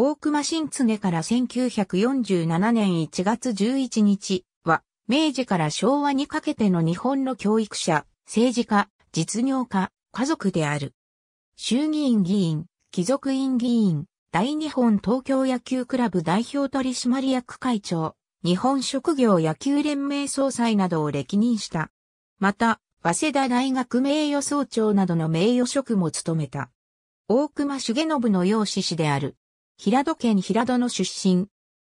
大熊新常から1947年1月11日は、明治から昭和にかけての日本の教育者、政治家、実業家、家族である。衆議院議員、貴族院議員、大日本東京野球クラブ代表取締役会長、日本職業野球連盟総裁などを歴任した。また、早稲田大学名誉総長などの名誉職も務めた。大熊重信の養子氏である。平戸県平戸の出身。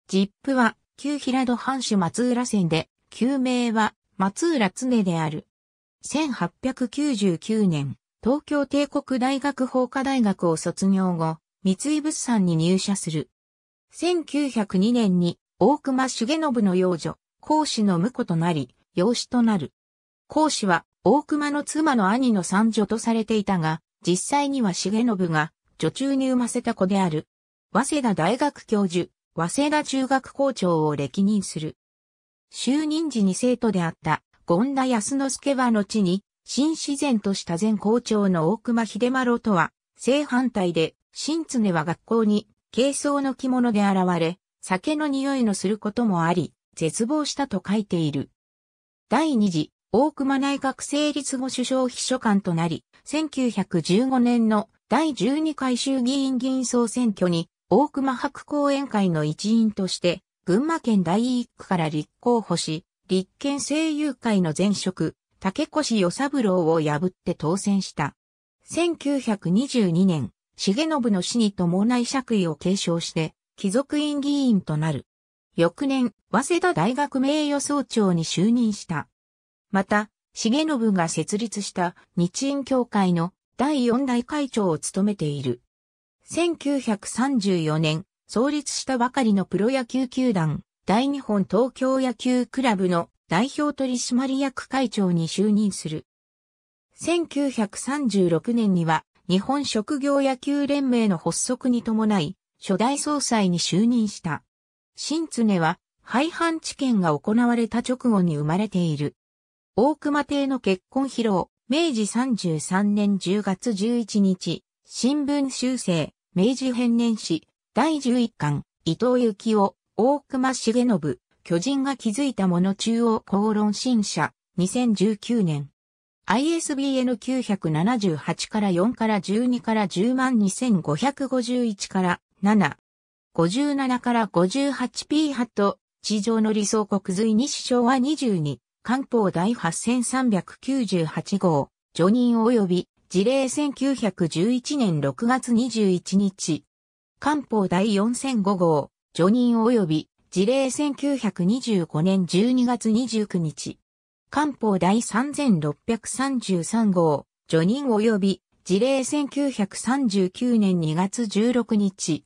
ジップは、旧平戸藩主松浦線で、旧名は、松浦常である。1899年、東京帝国大学法科大学を卒業後、三井物産に入社する。1902年に、大隈重信の養女、孔子の婿となり、養子となる。孔子は、大隈の妻の兄の三女とされていたが、実際には重信が、女中に産ませた子である。早稲田大学教授、早稲田中学校長を歴任する。就任時に生徒であった権田康之助は後に、新自然とした前校長の大熊秀丸とは、正反対で、新常は学校に、軽装の着物で現れ、酒の匂いのすることもあり、絶望したと書いている。第二次、大熊内閣成立後首相秘書官となり、1915年の第12回衆議院議員総選挙に大熊白公演会の一員として、群馬県第一区から立候補し、立憲声優会の前職、竹越与三郎を破って当選した。1922年、重信の死に伴い爵位を継承して、貴族院議員となる。翌年、早稲田大学名誉総長に就任した。また、重信が設立した日印協会の第四代会長を務めている。1934年、創立したばかりのプロ野球球団、大日本東京野球クラブの代表取締役会長に就任する。1936年には日本職業野球連盟の発足に伴い、初代総裁に就任した。新常は、廃藩置県が行われた直後に生まれている。大熊邸の結婚披露、明治33年10月11日、新聞修正、明治編年史、第11巻、伊藤幸雄、大熊重信、巨人が築いたもの中央公論新社、2019年。ISBN 978から4から12から102,551万から7。57から58 p ハット、地上の理想国随西昭和22、官報第8398号、除任及び事例1911年6月21日。官報第4005号、除任及び、事例1925年12月29日。官報第3633号、除任及び、事例1939年2月16日。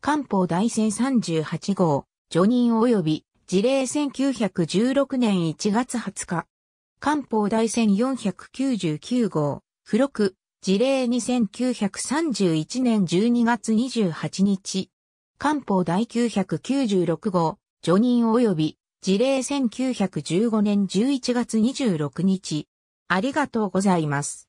官報第1038号、除任及び、事例1916年1月20日。官報第1499号、付録、事例2931年12月28日、官報第996号、除任及び、事例1915年11月26日、ありがとうございます。